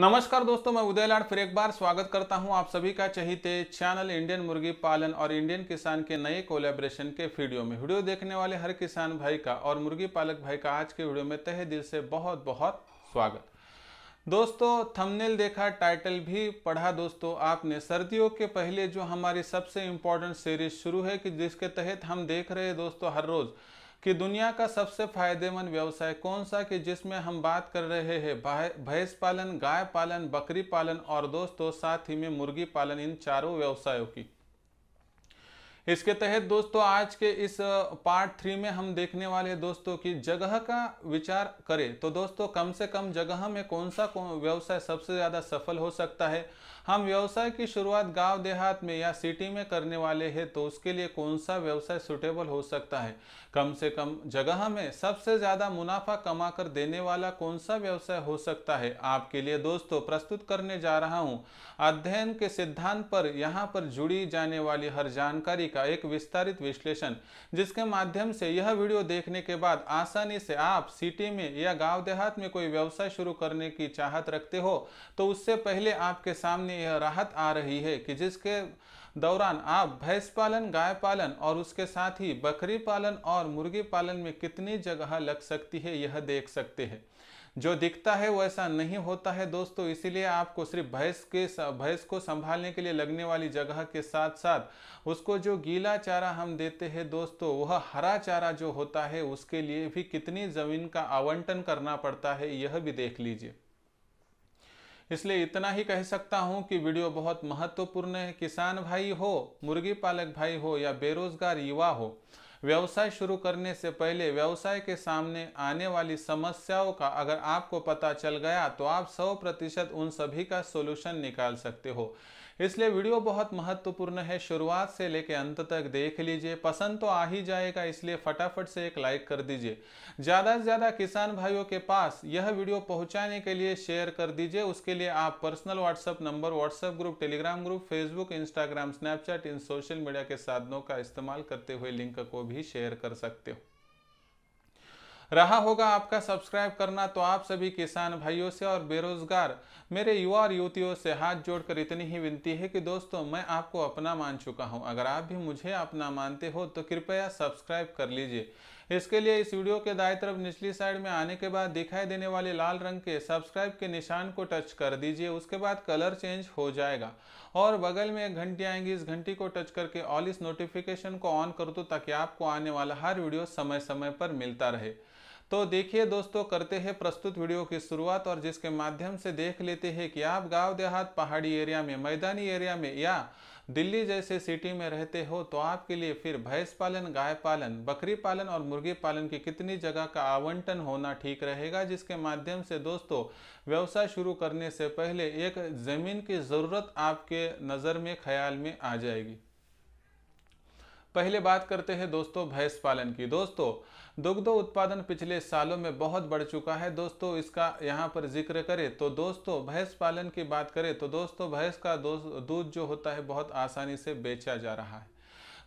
नमस्कार दोस्तों मैं उदय लाड फिर एक बार स्वागत करता हूं आप सभी का चहिते चैनल इंडियन मुर्गी पालन और इंडियन किसान के नए कोलेब्रेशन के वीडियो में वीडियो देखने वाले हर किसान भाई का और मुर्गी पालक भाई का आज के वीडियो में तहे दिल से बहुत बहुत स्वागत दोस्तों थंबनेल देखा टाइटल भी पढ़ा दोस्तों आपने सर्दियों के पहले जो हमारी सबसे इम्पोर्टेंट सीरीज शुरू है कि जिसके तहत हम देख रहे दोस्तों हर रोज़ कि दुनिया का सबसे फायदेमंद व्यवसाय कौन सा कि जिसमें हम बात कर रहे हैं भैंस पालन गाय पालन बकरी पालन और दोस्तों साथ ही में मुर्गी पालन इन चारों व्यवसायों की इसके तहत दोस्तों आज के इस पार्ट थ्री में हम देखने वाले दोस्तों की जगह का विचार करें तो दोस्तों कम से कम जगह में कौन सा व्यवसाय सबसे ज़्यादा सफल हो सकता है हम व्यवसाय की शुरुआत गांव देहात में या सिटी में करने वाले हैं तो उसके लिए कौन सा व्यवसाय सुटेबल हो सकता है कम से कम जगह में सबसे ज़्यादा मुनाफा कमा कर देने वाला कौन सा व्यवसाय हो सकता है आपके लिए दोस्तों प्रस्तुत करने जा रहा हूँ अध्ययन के सिद्धांत पर यहाँ पर जुड़ी जाने वाली हर जानकारी का एक विस्तारित विश्लेषण जिसके माध्यम से यह वीडियो देखने के बाद आसानी से आप सिटी में या गाँव देहात में कोई व्यवसाय शुरू करने की चाहत रखते हो तो उससे पहले आपके सामने यह राहत आ रही है कि जिसके दौरान आप भैंस पालन गाय पालन और उसके साथ ही बकरी पालन और मुर्गी पालन में कितनी जगह लग सकती है यह देख सकते हैं जो दिखता है वैसा नहीं होता है दोस्तों इसीलिए आपको सिर्फ भैंस के भैंस को संभालने के लिए लगने वाली जगह के साथ साथ उसको जो गीला चारा हम देते हैं दोस्तों वह हरा चारा जो होता है उसके लिए भी कितनी ज़मीन का आवंटन करना पड़ता है यह भी देख लीजिए इसलिए इतना ही कह सकता हूं कि वीडियो बहुत महत्वपूर्ण है किसान भाई हो मुर्गी पालक भाई हो या बेरोजगार युवा हो व्यवसाय शुरू करने से पहले व्यवसाय के सामने आने वाली समस्याओं का अगर आपको पता चल गया तो आप सौ प्रतिशत उन सभी का सोल्यूशन निकाल सकते हो इसलिए वीडियो बहुत महत्वपूर्ण है शुरुआत से लेकर अंत तक देख लीजिए पसंद तो आ ही जाएगा इसलिए फटाफट से एक लाइक कर दीजिए ज़्यादा से ज़्यादा किसान भाइयों के पास यह वीडियो पहुंचाने के लिए शेयर कर दीजिए उसके लिए आप personal WhatsApp number WhatsApp group Telegram group Facebook Instagram Snapchat इन सोशल मीडिया के साधनों का इस्तेमाल करते हुए लिंक को भी शेयर कर सकते हो रहा होगा आपका सब्सक्राइब करना तो आप सभी किसान भाइयों से और बेरोजगार मेरे युवा और युवतियों से हाथ जोड़कर इतनी ही विनती है कि दोस्तों मैं आपको अपना मान चुका हूँ अगर आप भी मुझे अपना मानते हो तो कृपया सब्सक्राइब कर लीजिए इसके लिए इस वीडियो के दाएं तरफ निचली साइड में आने के बाद दिखाई देने वाले लाल रंग के सब्सक्राइब के निशान को टच कर दीजिए उसके बाद कलर चेंज हो जाएगा और बगल में एक घंटी आएंगी इस घंटी को टच करके ऑल इस नोटिफिकेशन को ऑन कर दो तो ताकि आपको आने वाला हर वीडियो समय समय पर मिलता रहे तो देखिए दोस्तों करते हैं प्रस्तुत वीडियो की शुरुआत और जिसके माध्यम से देख लेते हैं कि आप गांव देहात पहाड़ी एरिया में मैदानी एरिया में या दिल्ली जैसे सिटी में रहते हो तो आपके लिए फिर भैंस पालन गाय पालन बकरी पालन और मुर्गी पालन की कितनी जगह का आवंटन होना ठीक रहेगा जिसके माध्यम से दोस्तों व्यवसाय शुरू करने से पहले एक ज़मीन की ज़रूरत आपके नज़र में ख्याल में आ जाएगी पहले बात करते हैं दोस्तों भैंस पालन की दोस्तों दुग्ध उत्पादन पिछले सालों में बहुत बढ़ चुका है दोस्तों इसका यहाँ पर जिक्र करें तो दोस्तों भैंस पालन की बात करें तो दोस्तों भैंस का दूध जो होता है बहुत आसानी से बेचा जा रहा है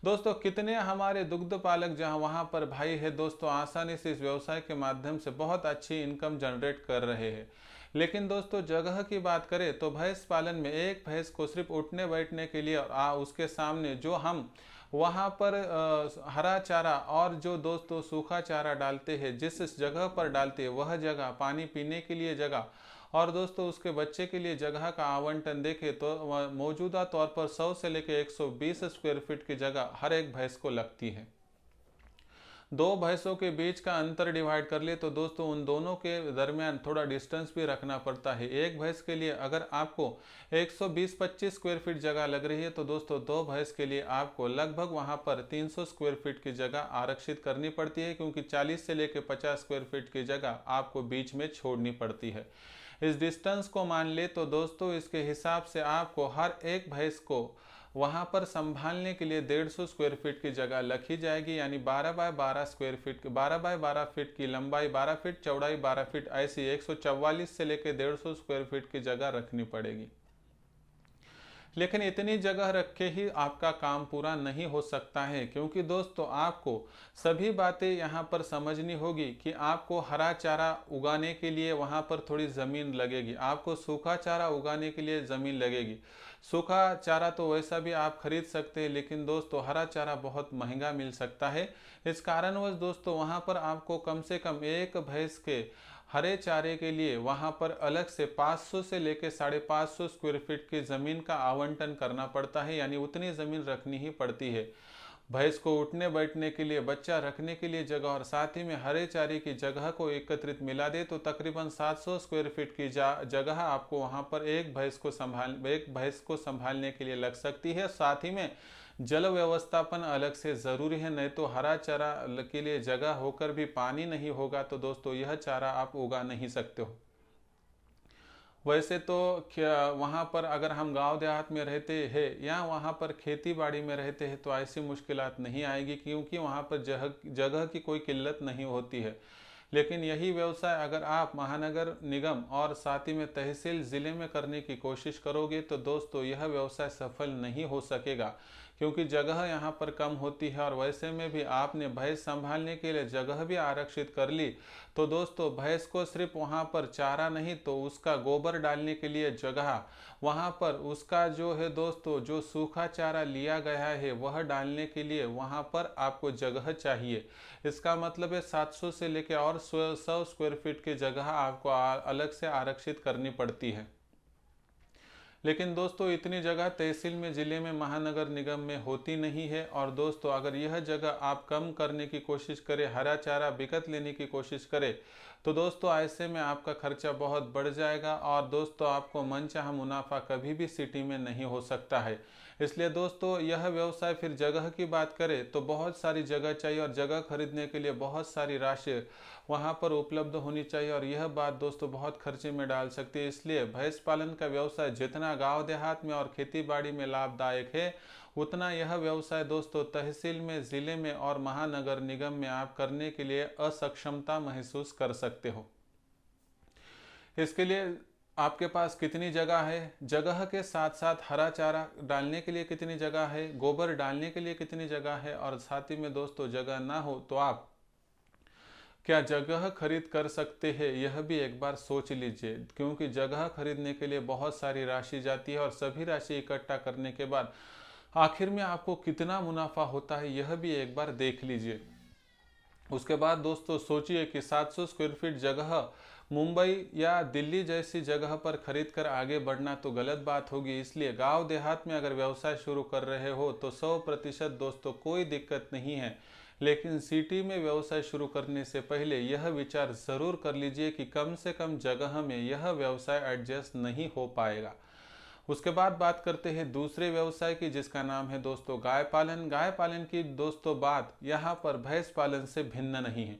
दोस्तों कितने हमारे दुग्ध पालक जहाँ वहाँ पर भाई है दोस्तों आसानी से इस व्यवसाय के माध्यम से बहुत अच्छी इनकम जनरेट कर रहे हैं लेकिन दोस्तों जगह की बात करें तो भैंस पालन में एक भैंस को सिर्फ उठने बैठने के लिए आ उसके सामने जो हम वहाँ पर हरा चारा और जो दोस्तों तो सूखा चारा डालते हैं जिस जगह पर डालते हैं वह जगह पानी पीने के लिए जगह और दोस्तों तो उसके बच्चे के लिए जगह का आवंटन देखें तो मौजूदा तौर पर 100 से लेकर 120 स्क्वायर फीट की जगह हर एक भैंस को लगती है दो भैंसों के बीच का अंतर डिवाइड कर ले तो दोस्तों उन दोनों के दरमियान थोड़ा डिस्टेंस भी रखना पड़ता है एक भैंस के लिए अगर आपको 120-25 स्क्वायर फीट जगह लग रही है तो दोस्तों दो भैंस के लिए आपको लगभग वहां पर 300 स्क्वायर फीट की जगह आरक्षित करनी पड़ती है क्योंकि 40 से लेकर 50 स्क्वायर फीट की जगह आपको बीच में छोड़नी पड़ती है इस डिस्टेंस को मान ले तो दोस्तों इसके हिसाब से आपको हर एक भैंस को वहाँ पर संभालने के लिए 150 स्क्वायर फीट की जगह लखी जाएगी यानी 12 by 12 square feet 12 by 12 feet की लंबाई 12 फीट चौड़ाई 12 फीट ऐसी 144 से लेकर 150 स्क्वायर फीट की जगह रखनी पड़ेगी लेकिन इतनी जगह रखे ही आपका काम पूरा नहीं हो सकता है क्योंकि दोस्तों आपको सभी बातें यहाँ पर समझनी होगी कि आपको हरा चारा उगाने के लिए वहाँ पर थोड़ी ज़मीन लगेगी आपको सूखा चारा उगाने के लिए ज़मीन लगेगी सूखा चारा तो वैसा भी आप खरीद सकते हैं लेकिन दोस्तों हरा चारा बहुत महंगा मिल सकता है इस कारणवश दोस्तों वहाँ पर आपको कम से कम एक भैंस के हरे चारे के लिए वहां पर अलग से 500 से लेकर साढ़े पाँच सौ स्क्वायर फीट की ज़मीन का आवंटन करना पड़ता है यानी उतनी ज़मीन रखनी ही पड़ती है भैंस को उठने बैठने के लिए बच्चा रखने के लिए जगह और साथ ही में हरे चारे की जगह को एकत्रित मिला दे तो तकरीबन 700 स्क्वायर फीट की जगह आपको वहाँ पर एक भैंस को संभाल एक भैंस को संभालने के लिए लग सकती है साथ ही में जल व्यवस्थापन अलग से ज़रूरी है नहीं तो हरा चारा के लिए जगह होकर भी पानी नहीं होगा तो दोस्तों यह चारा आप उगा नहीं सकते हो वैसे तो वहाँ पर अगर हम गांव देहात में रहते हैं या वहाँ पर खेती बाड़ी में रहते हैं तो ऐसी मुश्किल नहीं आएगी क्योंकि वहाँ पर जगह जगह की कोई किल्लत नहीं होती है लेकिन यही व्यवसाय अगर आप महानगर निगम और साथ ही में तहसील ज़िले में करने की कोशिश करोगे तो दोस्तों यह व्यवसाय सफल नहीं हो सकेगा क्योंकि जगह यहाँ पर कम होती है और वैसे में भी आपने भैंस संभालने के लिए जगह भी आरक्षित कर ली तो दोस्तों भैंस को सिर्फ वहाँ पर चारा नहीं तो उसका गोबर डालने के लिए जगह वहाँ पर उसका जो है दोस्तों जो सूखा चारा लिया गया है वह डालने के लिए वहाँ पर आपको जगह चाहिए इसका मतलब है सात से लेकर और सौ स्क्वायर फीट की जगह आपको अलग से आरक्षित करनी पड़ती है लेकिन दोस्तों इतनी जगह तहसील में ज़िले में महानगर निगम में होती नहीं है और दोस्तों अगर यह जगह आप कम करने की कोशिश करें हरा चारा बिकत लेने की कोशिश करें तो दोस्तों ऐसे में आपका खर्चा बहुत बढ़ जाएगा और दोस्तों आपको मनचाहा मुनाफा कभी भी सिटी में नहीं हो सकता है इसलिए दोस्तों यह व्यवसाय फिर जगह की बात करें तो बहुत सारी जगह चाहिए और जगह खरीदने के लिए बहुत सारी राशि वहाँ पर उपलब्ध होनी चाहिए और यह बात दोस्तों बहुत खर्चे में डाल सकती है इसलिए भैंस पालन का व्यवसाय जितना गाँव देहात में और खेती बाड़ी में लाभदायक है उतना यह व्यवसाय दोस्तों तहसील में ज़िले में और महानगर निगम में आप करने के लिए असक्षमता महसूस कर सकते हो इसके लिए आपके पास कितनी जगह है जगह के साथ साथ हरा चारा डालने के लिए कितनी जगह है गोबर डालने के लिए कितनी जगह है और साथ ही में दोस्तों जगह ना हो तो आप क्या जगह खरीद कर सकते हैं यह भी एक बार सोच लीजिए क्योंकि जगह खरीदने के लिए बहुत सारी राशि जाती है और सभी राशि इकट्ठा करने के बाद आखिर में आपको कितना मुनाफा होता है यह भी एक बार देख लीजिए उसके बाद दोस्तों सोचिए कि 700 स्क्वायर फीट जगह मुंबई या दिल्ली जैसी जगह पर खरीद कर आगे बढ़ना तो गलत बात होगी इसलिए गांव देहात में अगर व्यवसाय शुरू कर रहे हो तो 100 प्रतिशत दोस्तों कोई दिक्कत नहीं है लेकिन सिटी में व्यवसाय शुरू करने से पहले यह विचार ज़रूर कर लीजिए कि कम से कम जगह में यह व्यवसाय एडजस्ट नहीं हो पाएगा उसके बाद बात करते हैं दूसरे व्यवसाय की जिसका नाम है दोस्तों गाय पालन गाय पालन की दोस्तों बात यहाँ पर भैंस पालन से भिन्न नहीं है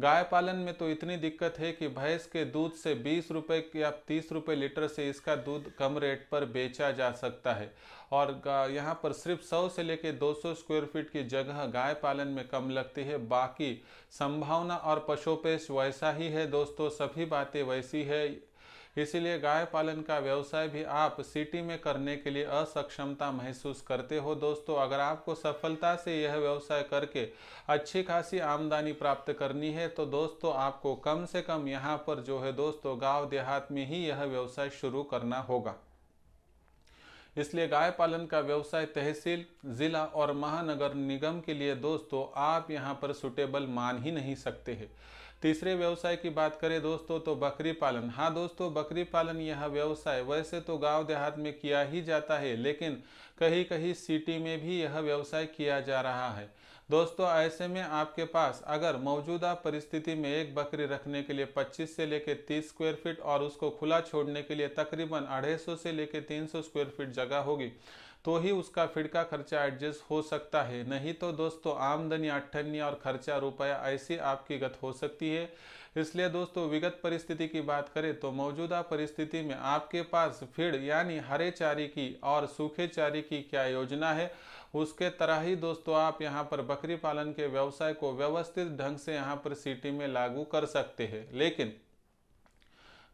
गाय पालन में तो इतनी दिक्कत है कि भैंस के दूध से बीस रुपये या तीस रुपये लीटर से इसका दूध कम रेट पर बेचा जा सकता है और यहाँ पर सिर्फ सौ से लेकर 200 स्क्वायर फीट की जगह गाय पालन में कम लगती है बाकी संभावना और पशुपेश वैसा ही है दोस्तों सभी बातें वैसी है इसलिए गाय पालन का व्यवसाय भी आप सिटी में करने के लिए असक्षमता महसूस करते हो दोस्तों अगर आपको सफलता से यह व्यवसाय करके अच्छी खासी आमदनी प्राप्त करनी है तो दोस्तों आपको कम से कम यहाँ पर जो है दोस्तों गाँव देहात में ही यह व्यवसाय शुरू करना होगा इसलिए गाय पालन का व्यवसाय तहसील जिला और महानगर निगम के लिए दोस्तों आप यहाँ पर सुटेबल मान ही नहीं सकते हैं तीसरे व्यवसाय की बात करें दोस्तों तो बकरी पालन हाँ दोस्तों बकरी पालन यह व्यवसाय वैसे तो गांव देहात में किया ही जाता है लेकिन कहीं कहीं सिटी में भी यह व्यवसाय किया जा रहा है दोस्तों ऐसे में आपके पास अगर मौजूदा परिस्थिति में एक बकरी रखने के लिए 25 से लेकर 30 स्क्वायर फीट और उसको खुला छोड़ने के लिए तकरीबन 250 से लेकर 300 स्क्वायर फीट जगह होगी तो ही उसका फिड का खर्चा एडजस्ट हो सकता है नहीं तो दोस्तों आमदनी अट्ठन्य और खर्चा रुपया ऐसी आपकी गत हो सकती है इसलिए दोस्तों विगत परिस्थिति की बात करें तो मौजूदा परिस्थिति में आपके पास फीड यानी हरे चारे की और सूखे चारे की क्या योजना है उसके तरह ही दोस्तों आप यहाँ पर बकरी पालन के व्यवसाय को व्यवस्थित ढंग से यहाँ पर सिटी में लागू कर सकते हैं लेकिन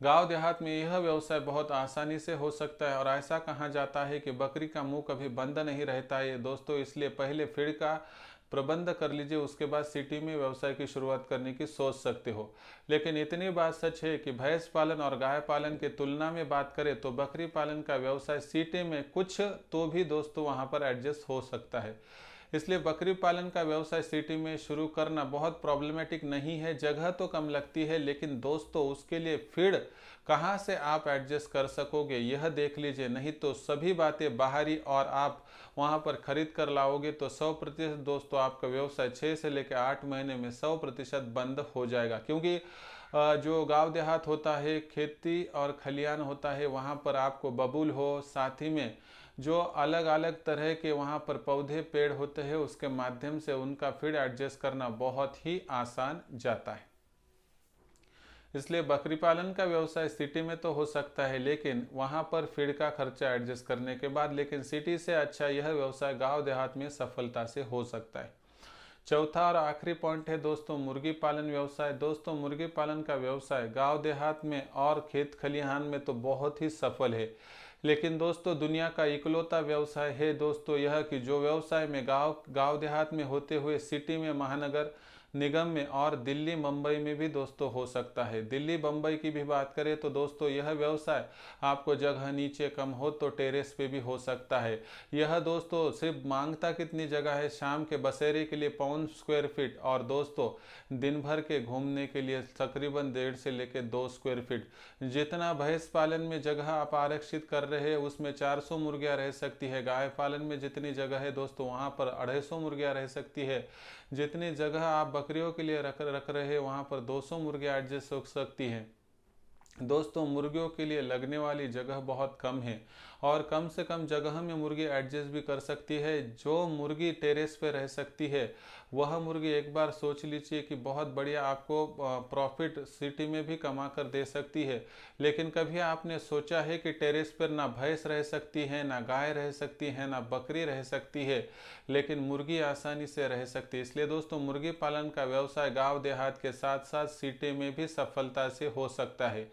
गांव देहात में यह व्यवसाय बहुत आसानी से हो सकता है और ऐसा कहा जाता है कि बकरी का मुंह कभी बंद नहीं रहता है दोस्तों इसलिए पहले फीड का प्रबंध कर लीजिए उसके बाद सिटी में व्यवसाय की शुरुआत करने की सोच सकते हो लेकिन इतनी बात सच है कि भैंस पालन और गाय पालन की तुलना में बात करें तो बकरी पालन का व्यवसाय सिटी में कुछ तो भी दोस्तों वहां पर एडजस्ट हो सकता है इसलिए बकरी पालन का व्यवसाय सिटी में शुरू करना बहुत प्रॉब्लमेटिक नहीं है जगह तो कम लगती है लेकिन दोस्तों उसके लिए फीड कहाँ से आप एडजस्ट कर सकोगे यह देख लीजिए नहीं तो सभी बातें बाहरी और आप वहाँ पर खरीद कर लाओगे तो सौ प्रतिशत दोस्तों आपका व्यवसाय छः से लेकर आठ महीने में सौ प्रतिशत बंद हो जाएगा क्योंकि जो गांव देहात होता है खेती और खलियान होता है वहाँ पर आपको बबूल हो साथ ही में जो अलग अलग तरह के वहाँ पर पौधे पेड़ होते हैं उसके माध्यम से उनका फीड एडजस्ट करना बहुत ही आसान जाता है इसलिए बकरी पालन का व्यवसाय सिटी में तो हो सकता है लेकिन वहाँ पर फीड का खर्चा एडजस्ट करने के बाद लेकिन सिटी से अच्छा यह व्यवसाय गांव देहात में सफलता से हो सकता है चौथा और आखिरी पॉइंट है दोस्तों मुर्गी पालन व्यवसाय दोस्तों मुर्गी पालन का व्यवसाय गांव देहात में और खेत खलिहान में तो बहुत ही सफल है लेकिन दोस्तों दुनिया का इकलौता व्यवसाय है दोस्तों यह कि जो व्यवसाय में गांव गांव देहात में होते हुए सिटी में महानगर निगम में और दिल्ली मुंबई में भी दोस्तों हो सकता है दिल्ली बम्बई की भी बात करें तो दोस्तों यह व्यवसाय आपको जगह नीचे कम हो तो टेरेस पे भी हो सकता है यह दोस्तों सिर्फ मांगता कितनी जगह है शाम के बसेरे के लिए पौन स्क्वायर फीट और दोस्तों दिन भर के घूमने के लिए तकरीबन डेढ़ से लेकर दो स्क्वायर फीट जितना भैंस पालन में जगह आप आरक्षित कर रहे हैं उसमें चार सौ रह सकती है गाय पालन में जितनी जगह है दोस्तों वहाँ पर अढ़ाई सौ रह सकती है जितनी जगह आप बकरियों के लिए रख रख रहे वहाँ पर 200 मुर्गियाँ एडजस्ट हो सकती हैं दोस्तों मुर्गियों के लिए लगने वाली जगह बहुत कम है और कम से कम जगह में मुर्गी एडजस्ट भी कर सकती है जो मुर्गी टेरेस पे रह सकती है वह मुर्गी एक बार सोच लीजिए कि बहुत बढ़िया आपको प्रॉफिट सिटी में भी कमा कर दे सकती है लेकिन कभी आपने सोचा है कि टेरेस पर ना भैंस रह सकती है ना गाय रह सकती है ना बकरी रह सकती है लेकिन मुर्गी आसानी से रह सकती है इसलिए दोस्तों मुर्गी पालन का व्यवसाय गांव देहात के साथ साथ सिटी में भी सफलता से हो सकता है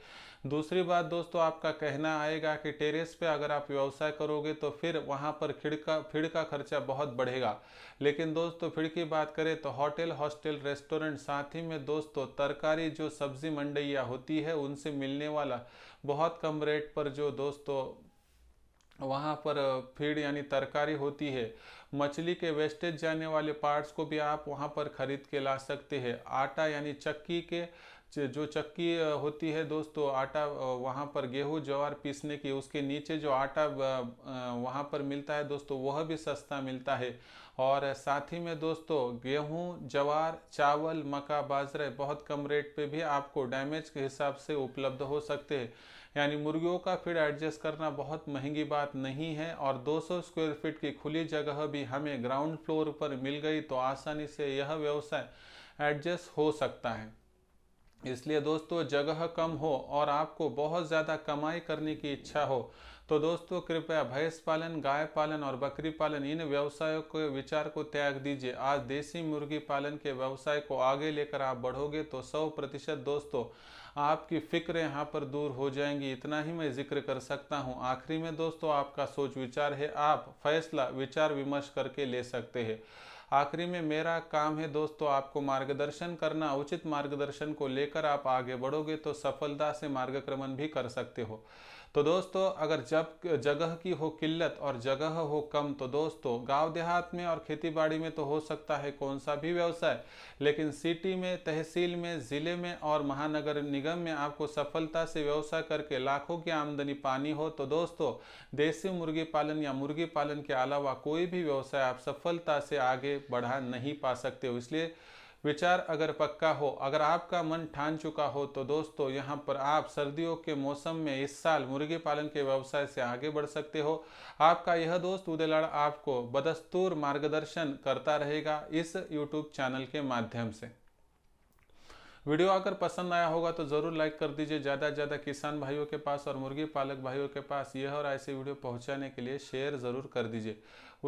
दूसरी बात दोस्तों आपका कहना आएगा कि टेरेस पे अगर आप व्यवसाय करोगे तो फिर वहाँ पर खिड़ का फिड़ का खर्चा बहुत बढ़ेगा लेकिन दोस्तों फिड़ की बात करें तो होटल हॉस्टल रेस्टोरेंट साथ ही में दोस्तों तरकारी जो सब्जी मंडिया होती है उनसे मिलने वाला बहुत कम रेट पर जो दोस्तों वहाँ पर फीड यानी तरकारी होती है मछली के वेस्टेज जाने वाले पार्ट्स को भी आप वहाँ पर खरीद के ला सकते हैं आटा यानी चक्की के जो चक्की होती है दोस्तों आटा वहाँ पर गेहूँ ज्वार पीसने की उसके नीचे जो आटा वहाँ पर मिलता है दोस्तों वह भी सस्ता मिलता है और साथ ही में दोस्तों गेहूँ जवार चावल मक्का बाजरे बहुत कम रेट पे भी आपको डैमेज के हिसाब से उपलब्ध हो सकते हैं यानी मुर्गियों का फीड एडजस्ट करना बहुत महंगी बात नहीं है और 200 स्क्वायर फीट की खुली जगह भी हमें ग्राउंड फ्लोर पर मिल गई तो आसानी से यह व्यवसाय एडजस्ट हो सकता है इसलिए दोस्तों जगह कम हो और आपको बहुत ज़्यादा कमाई करने की इच्छा हो तो दोस्तों कृपया भैंस पालन गाय पालन और बकरी पालन इन व्यवसायों के विचार को त्याग दीजिए आज देसी मुर्गी पालन के व्यवसाय को आगे लेकर आप बढ़ोगे तो सौ प्रतिशत दोस्तों आपकी फिक्र यहाँ पर दूर हो जाएंगी इतना ही मैं जिक्र कर सकता हूँ आखिरी में दोस्तों आपका सोच विचार है आप फैसला विचार विमर्श करके ले सकते हैं आखिरी में मेरा काम है दोस्तों आपको मार्गदर्शन करना उचित मार्गदर्शन को लेकर आप आगे बढ़ोगे तो सफलता से मार्गक्रमण भी कर सकते हो तो दोस्तों अगर जब जगह की हो किल्लत और जगह हो कम तो दोस्तों गाँव देहात में और खेती बाड़ी में तो हो सकता है कौन सा भी व्यवसाय लेकिन सिटी में तहसील में ज़िले में और महानगर निगम में आपको सफलता से व्यवसाय करके लाखों की आमदनी पानी हो तो दोस्तों देसी मुर्गी पालन या मुर्गी पालन के अलावा कोई भी व्यवसाय आप सफलता से आगे बढ़ा नहीं पा सकते हो इसलिए विचार अगर पक्का हो अगर आपका मन ठान चुका हो तो दोस्तों यहाँ पर आप सर्दियों के मौसम में इस साल मुर्गी पालन के व्यवसाय से आगे बढ़ सकते हो आपका यह दोस्त उदयलाड़ आपको बदस्तूर मार्गदर्शन करता रहेगा इस यूट्यूब चैनल के माध्यम से वीडियो अगर पसंद आया होगा तो ज़रूर लाइक कर दीजिए ज़्यादा से ज़्यादा किसान भाइयों के पास और मुर्गी पालक भाइयों के पास यह और ऐसे वीडियो पहुंचाने के लिए शेयर ज़रूर कर दीजिए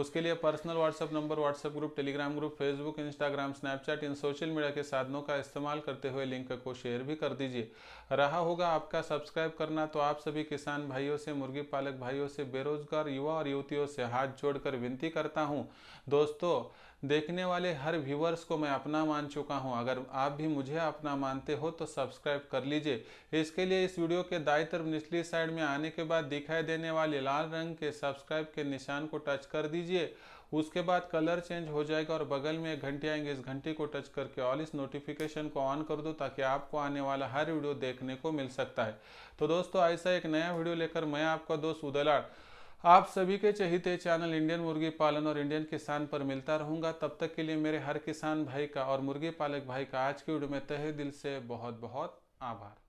उसके लिए personal WhatsApp number WhatsApp group Telegram group Facebook Instagram Snapchat इन सोशल मीडिया के साधनों का इस्तेमाल करते हुए लिंक को शेयर भी कर दीजिए रहा होगा आपका सब्सक्राइब करना तो आप सभी किसान भाइयों से मुर्गी पालक भाइयों से बेरोजगार युवा और युवतियों से हाथ जोड़कर विनती करता हूँ दोस्तों देखने वाले हर व्यूवर्स को मैं अपना मान चुका हूं अगर आप भी मुझे अपना मानते हो तो सब्सक्राइब कर लीजिए इसके लिए इस वीडियो के दाई तरफ निचली साइड में आने के बाद दिखाई देने वाले लाल रंग के सब्सक्राइब के निशान को टच कर दीजिए उसके बाद कलर चेंज हो जाएगा और बगल में एक घंटी आएंगे इस घंटी को टच करके ऑल इस नोटिफिकेशन को ऑन कर दो ताकि आपको आने वाला हर वीडियो देखने को मिल सकता है तो दोस्तों ऐसा एक नया वीडियो लेकर मैं आपका दोस्त उदलाट आप सभी के चहिते चैनल इंडियन मुर्गी पालन और इंडियन किसान पर मिलता रहूंगा तब तक के लिए मेरे हर किसान भाई का और मुर्गी पालक भाई का आज की वीडियो में तहे दिल से बहुत बहुत आभार